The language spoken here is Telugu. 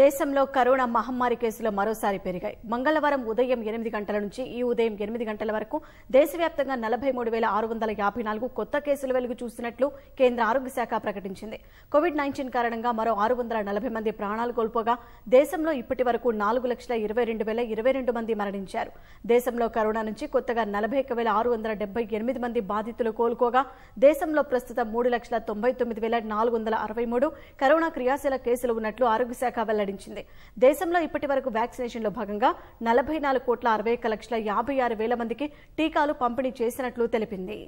దేశంలో కరోనా మహమ్మారి కేసులు మరోసారి పెరిగాయి మంగళవారం ఉదయం ఎనిమిది గంటల నుంచి ఈ ఉదయం ఎనిమిది గంటల వరకు దేశవ్యాప్తంగా నలభై మూడు వేల ఆరు వందల యాభై నాలుగు కొత్త కేసులు వెలుగు చూసినట్లు కేంద్ర ఆరోగ్య శాఖ ప్రకటించింది కోవిడ్ నైన్టీన్ కారణంగా మరో ఆరు వందల నలభై మంది ప్రాణాలు కోల్పోగా దేశంలో ఇప్పటి వరకు నాలుగు లక్షల ఇరవై రెండు వేల ఇరవై రెండు మంది మరణించారు దేశంలో కరోనా నుంచి కొత్తగా నలభై ఒక వేల ఆరు వందల డెబ్బై ఎనిమిది మంది బాధితులు కోలుకోగా దేశంలో ప్రస్తుతం మూడు లక్షల తొంభై తొమ్మిది వేల నాలుగు వందల అరవై మూడు కరోనా క్రియాశీల కేసులు ఉన్నట్లు ఆరోగ్య శాఖ వెల్లడించింది దేశంలో ఇప్పటి వరకు లో భాగంగా నలభై నాలుగు కోట్ల అరవై లక్షల యాభై ఆరు వేల మందికి టీకాలు పంపిణీ చేసినట్లు తెలిపింది